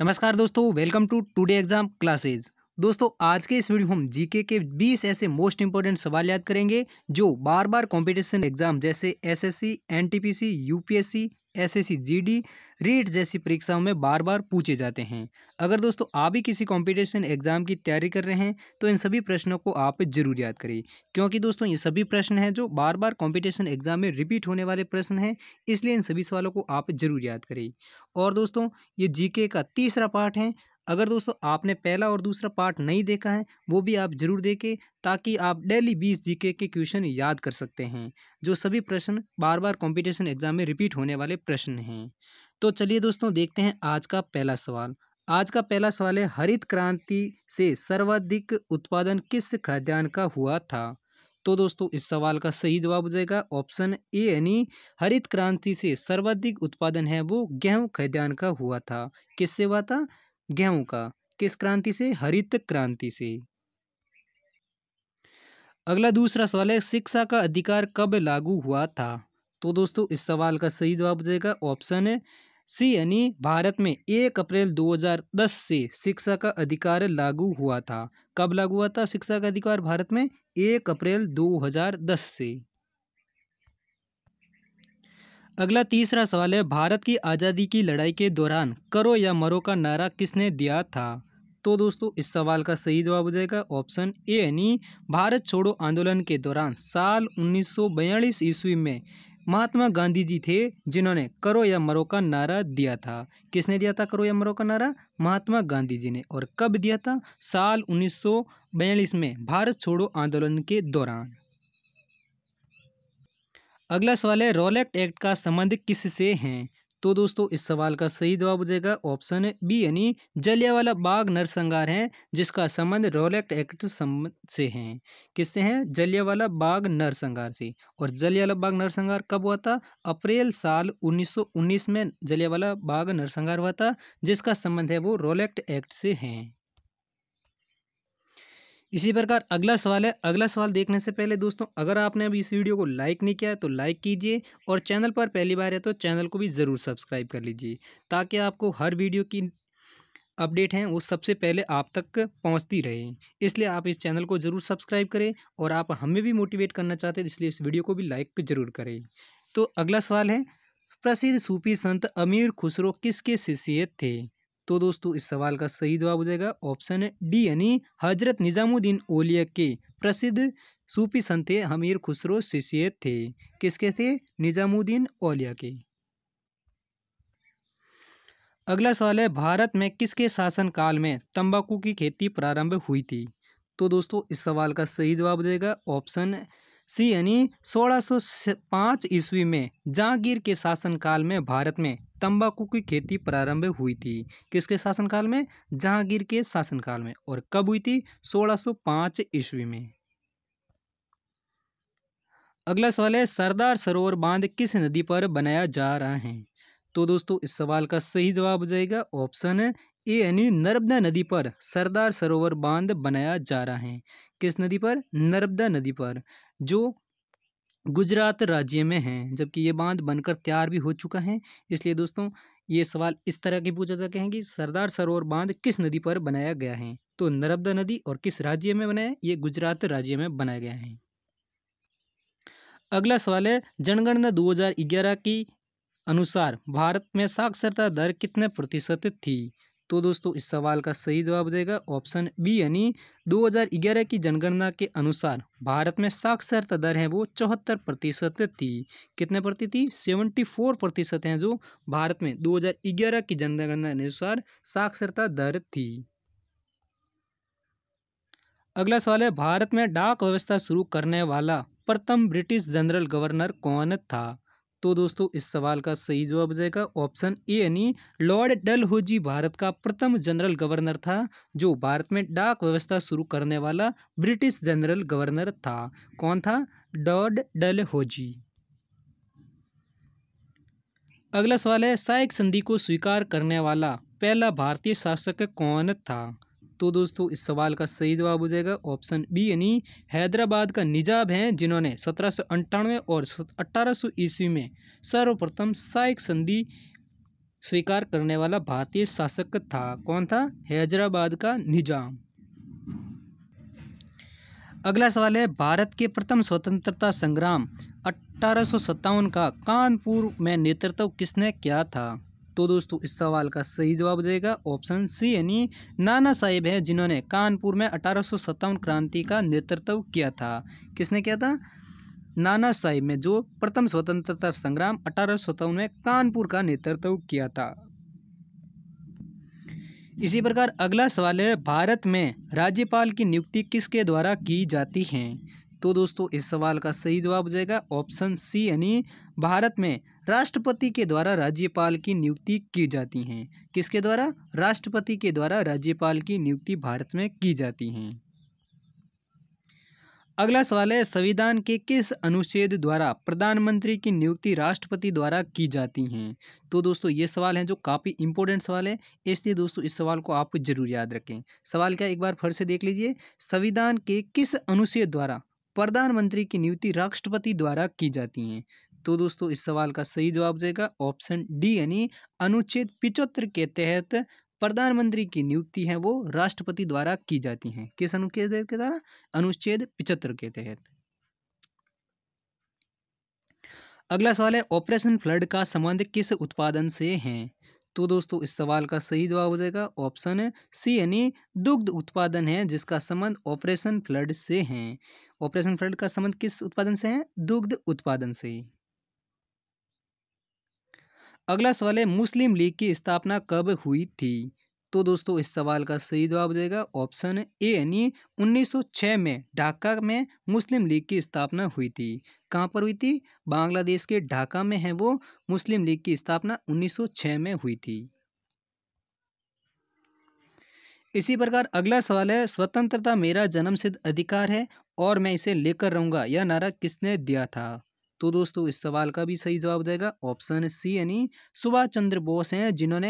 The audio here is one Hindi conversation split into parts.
नमस्कार दोस्तों welcome to today exam classes दोस्तों आज के इस वीडियो में हम जीके के 20 ऐसे मोस्ट इंपॉर्टेंट सवाल याद करेंगे जो बार बार कंपटीशन एग्जाम जैसे SSC NTPC UPSC SSC GD REET जैसी परीक्षाओं में बार बार पूछे जाते हैं अगर दोस्तों आप भी किसी कॉम्पिटिशन एग्जाम की तैयारी कर रहे हैं तो इन सभी प्रश्नों को आप जरूर याद करिए क्योंकि दोस्तों ये सभी प्रश्न हैं जो बार बार कॉम्पिटिशन एग्जाम में रिपीट होने वाले प्रश्न हैं इसलिए इन सभी सवालों को आप जरूर याद करें और दोस्तों ये जी का तीसरा पार्ट है अगर दोस्तों आपने पहला और दूसरा पार्ट नहीं देखा है वो भी आप ज़रूर देखें ताकि आप डेली बीस जी के क्वेश्चन याद कर सकते हैं जो सभी प्रश्न बार बार कॉम्पिटिशन एग्जाम में रिपीट होने वाले प्रश्न हैं तो चलिए दोस्तों देखते हैं आज का पहला सवाल आज का पहला सवाल है हरित क्रांति से सर्वाधिक उत्पादन किस खाद्यान्न का हुआ था तो दोस्तों इस सवाल का सही जवाब हो जाएगा ऑप्शन ए यानी हरित क्रांति से सर्वाधिक उत्पादन है वो गेहूं खाद्यान्न का हुआ था किससे हुआ था गेहूं का किस क्रांति से हरित क्रांति से अगला दूसरा सवाल है शिक्षा का अधिकार कब लागू हुआ था तो दोस्तों इस सवाल का सही जवाब हो जाएगा ऑप्शन है सी यानी भारत में एक अप्रैल 2010 से शिक्षा का अधिकार लागू हुआ था कब लागू हुआ था शिक्षा का अधिकार भारत में एक अप्रैल 2010 से अगला तीसरा सवाल है भारत की आज़ादी की लड़ाई के दौरान करो या मरो का नारा किसने दिया था तो दोस्तों इस सवाल का सही जवाब हो जाएगा ऑप्शन ए यानी भारत छोड़ो आंदोलन के दौरान साल उन्नीस ईस्वी में महात्मा गांधी जी थे जिन्होंने करो या मरो का नारा दिया था किसने दिया था करो या मरो का नारा महात्मा गांधी जी ने और कब दिया था साल उन्नीस में भारत छोड़ो आंदोलन के दौरान अगला सवाल है रोलेक्ट एक्ट का संबंध किस से है तो दोस्तों इस सवाल का सही जवाब हो जाएगा ऑप्शन बी यानी जलियावाला बाग नरसंहार है जिसका संबंध रोलेक्ट एक्ट संबंध से है किससे है जलियावाला बाग नरसंहार से और जलियावाला बाग नरसंहार कब हुआ था अप्रैल साल 1919 में जलियावाला बाग नरसंहार हुआ था जिसका संबंध है वो रोलेक्ट एक्ट से है इसी प्रकार अगला सवाल है अगला सवाल देखने से पहले दोस्तों अगर आपने अभी इस वीडियो को लाइक नहीं किया है तो लाइक कीजिए और चैनल पर पहली बार है तो चैनल को भी ज़रूर सब्सक्राइब कर लीजिए ताकि आपको हर वीडियो की अपडेट हैं वो सबसे पहले आप तक पहुंचती रहे इसलिए आप इस चैनल को ज़रूर सब्सक्राइब करें और आप हमें भी मोटिवेट करना चाहते हैं इसलिए इस वीडियो को भी लाइक ज़रूर करें तो अगला सवाल है प्रसिद्ध सूफी संत अमीर खुसरो किसके शिष्य थे तो दोस्तों इस सवाल का सही जवाब हो जाएगा ऑप्शन डी यानी हजरत निज़ामुद्दीन ओलिया के प्रसिद्ध सूफी संत हमीर खुसरो शिष्य थे किसके थे निज़ामुद्दीन ओलिया के अगला सवाल है भारत में किसके शासनकाल में तंबाकू की खेती प्रारंभ हुई थी तो दोस्तों इस सवाल का सही जवाब हो जाएगा ऑप्शन सी यानी 1605 ईस्वी में जहांगीर के शासनकाल में भारत में तंबाकू की खेती प्रारंभ हुई थी किसके शासनकाल में जहांगीर के शासनकाल में और कब हुई थी 1605 ईस्वी में अगला सवाल है सरदार सरोवर बांध किस नदी पर बनाया जा रहा है तो दोस्तों इस सवाल का सही जवाब हो जाएगा ऑप्शन यानी नर्मदा नदी पर सरदार सरोवर बांध बनाया जा रहा है किस नदी पर नर्मदा नदी पर जो गुजरात राज्य में है जबकि ये बांध बनकर तैयार भी हो चुका है इसलिए दोस्तों ये सवाल इस तरह के पूछा जाते हैं कि सरदार सरोवर बांध किस नदी पर बनाया गया है तो नर्मदा नदी और किस राज्य में बनाया ये गुजरात राज्य में बनाया गया है अगला सवाल है जनगणना ग्यारह की अनुसार भारत में साक्षरता दर कितने प्रतिशत थी तो दोस्तों इस सवाल का सही जवाब देगा ऑप्शन बी यानी 2011 की जनगणना के अनुसार भारत में साक्षरता दर है वो चौहत्तर प्रतिशत थी कितने प्रति थी सेवेंटी फोर प्रतिशत हैं जो भारत में 2011 की जनगणना अनुसार साक्षरता दर थी अगला सवाल है भारत में डाक व्यवस्था शुरू करने वाला प्रथम ब्रिटिश जनरल गवर्नर कौन था तो दोस्तों इस सवाल का सही जवाब हो जाएगा ऑप्शन ए यानी लॉर्ड डलहौजी भारत का प्रथम जनरल गवर्नर था जो भारत में डाक व्यवस्था शुरू करने वाला ब्रिटिश जनरल गवर्नर था कौन था डॉर्ड डलहौजी अगला सवाल है सहायक संधि को स्वीकार करने वाला पहला भारतीय शासक कौन था तो दोस्तों इस सवाल का सही जवाब हो जाएगा ऑप्शन बी यानी हैदराबाद का निजाम है जिन्होंने सत्रह और अट्ठारह ईस्वी में सर्वप्रथम सहायक संधि स्वीकार करने वाला भारतीय शासक था कौन था हैदराबाद का निजाम अगला सवाल है भारत के प्रथम स्वतंत्रता संग्राम अट्ठारह का कानपुर में नेतृत्व किसने किया था तो दोस्तों इस सवाल का सही जवाब हो जाएगा ऑप्शन सी यानी नाना साहिब है जिन्होंने कानपुर में अठारह क्रांति का नेतृत्व किया था किसने किया था नाना साहिब ने जो प्रथम स्वतंत्रता संग्राम अठारह में कानपुर का नेतृत्व किया था इसी प्रकार अगला सवाल है भारत में राज्यपाल की नियुक्ति किसके द्वारा की जाती है तो दोस्तों इस सवाल का सही जवाब हो जाएगा ऑप्शन सी यानी भारत में राष्ट्रपति के द्वारा राज्यपाल की नियुक्ति की जाती है किसके द्वारा राष्ट्रपति के द्वारा राज्यपाल की नियुक्ति भारत में की जाती है अगला सवाल है संविधान के किस अनुच्छेद द्वारा प्रधानमंत्री की नियुक्ति राष्ट्रपति द्वारा की जाती हैं तो दोस्तों ये सवाल है जो काफ़ी इंपॉर्टेंट सवाल है इसलिए दोस्तों इस सवाल को आप जरूर याद रखें सवाल क्या एक बार फिर से देख लीजिए संविधान के किस अनुच्छेद द्वारा प्रधानमंत्री की नियुक्ति राष्ट्रपति द्वारा की जाती है तो दोस्तों इस सवाल का सही जवाब जाएगा ऑप्शन डी यानी अनुच्छेद पिचहत्तर के तहत प्रधानमंत्री की नियुक्ति है वो राष्ट्रपति द्वारा की जाती है किस अनुच्छेद के द्वारा अनुच्छेद पिचहत्तर के तहत अगला सवाल है ऑपरेशन फ्लड का संबंध किस उत्पादन से है तो दोस्तों इस सवाल का सही जवाब हो जाएगा ऑप्शन सी यानी दुग्ध उत्पादन है जिसका संबंध ऑपरेशन फ्लड से है ऑपरेशन फ्लड का संबंध किस उत्पादन से है दुग्ध उत्पादन से अगला सवाल है मुस्लिम लीग की स्थापना कब हुई थी तो दोस्तों इस सवाल का सही जवाब देगा ऑप्शन ए यानी 1906 में ढाका में मुस्लिम लीग की स्थापना हुई थी कहाँ पर हुई थी बांग्लादेश के ढाका में है वो मुस्लिम लीग की स्थापना 1906 में हुई थी इसी प्रकार अगला सवाल है स्वतंत्रता मेरा जन्मसिद्ध अधिकार है और मैं इसे लेकर रहूंगा यह नारा किसने दिया था तो दोस्तों इस सवाल का भी सही जवाब देगा ऑप्शन सी यानी सुभाष चंद्र बोस हैं जिन्होंने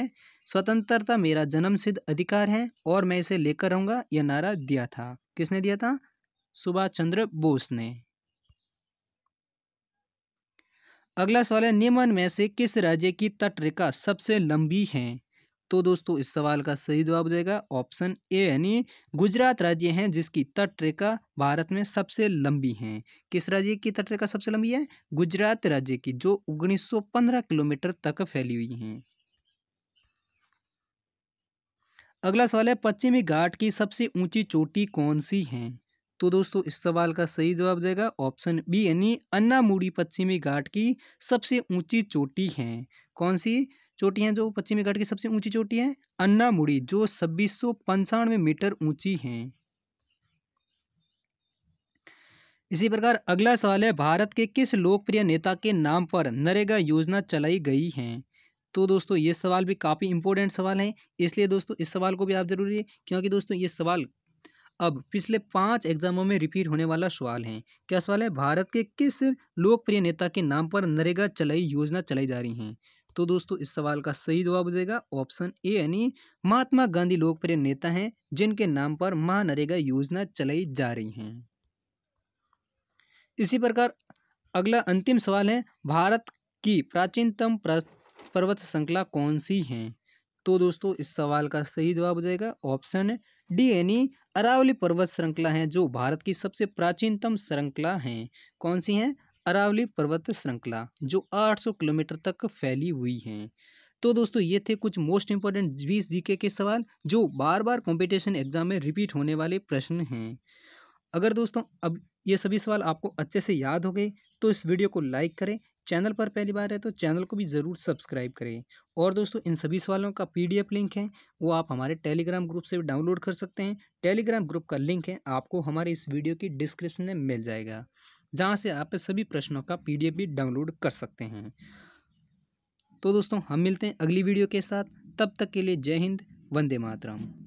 स्वतंत्रता मेरा सिद्ध अधिकार है और मैं इसे लेकर रहूँगा यह नारा दिया था किसने दिया था सुभाष चंद्र बोस ने अगला सवाल है निम्न में से किस राज्य की तटरेखा सबसे लंबी है तो दोस्तों इस सवाल का सही जवाब हो जाएगा ऑप्शन ए यानी गुजरात राज्य है जिसकी तट रेखा भारत में सबसे लंबी है किस राज्य की तट रेखा सबसे लंबी है गुजरात राज्य की जो 1915 किलोमीटर तक फैली हुई है अगला सवाल है पश्चिमी घाट की सबसे ऊंची चोटी कौन सी है तो दोस्तों इस सवाल का सही जवाब देगा ऑप्शन बी यानी अन्ना मूडी पश्चिमी घाट की सबसे ऊंची चोटी है कौन सी चोटी हैं जो पश्चिमी घाट की सबसे ऊंची चोटी है अन्नामुड़ी जो छब्बीस मीटर ऊंची है इसी प्रकार अगला सवाल है भारत के किस लोकप्रिय नेता के नाम पर नरेगा योजना चलाई गई है तो दोस्तों ये सवाल भी काफ़ी इंपॉर्टेंट सवाल है इसलिए दोस्तों इस सवाल को भी आप जरूरी है क्योंकि दोस्तों ये सवाल अब पिछले पांच एग्जामों में रिपीट होने वाला सवाल है क्या सवाल है भारत के किस लोकप्रिय नेता के नाम पर नरेगा चलाई योजना चलाई जा रही हैं तो दोस्तों इस सवाल का सही जवाब हो जाएगा ऑप्शन ए यानी महात्मा गांधी लोकप्रिय नेता हैं जिनके नाम पर महानरेगा योजना चलाई जा रही है इसी प्रकार अगला अंतिम सवाल है भारत की प्राचीनतम पर्वत श्रृंखला कौन सी है तो दोस्तों इस सवाल का सही जवाब हो जाएगा ऑप्शन डी यानी अरावली पर्वत श्रृंखला है जो भारत की सबसे प्राचीनतम श्रृंखला है कौन सी है अरावली पर्वत श्रृंखला जो 800 किलोमीटर तक फैली हुई हैं तो दोस्तों ये थे कुछ मोस्ट इंपॉर्टेंट बीस जीके के सवाल जो बार बार कॉम्पिटिशन एग्जाम में रिपीट होने वाले प्रश्न हैं अगर दोस्तों अब ये सभी सवाल आपको अच्छे से याद हो गए तो इस वीडियो को लाइक करें चैनल पर पहली बार है तो चैनल को भी ज़रूर सब्सक्राइब करें और दोस्तों इन सभी सवालों का पीडीएफ लिंक है वो आप हमारे टेलीग्राम ग्रुप से डाउनलोड कर सकते हैं टेलीग्राम ग्रुप का लिंक है आपको हमारे इस वीडियो की डिस्क्रिप्शन में मिल जाएगा जहाँ से आप सभी प्रश्नों का पी भी डाउनलोड कर सकते हैं तो दोस्तों हम मिलते हैं अगली वीडियो के साथ तब तक के लिए जय हिंद वंदे मातरम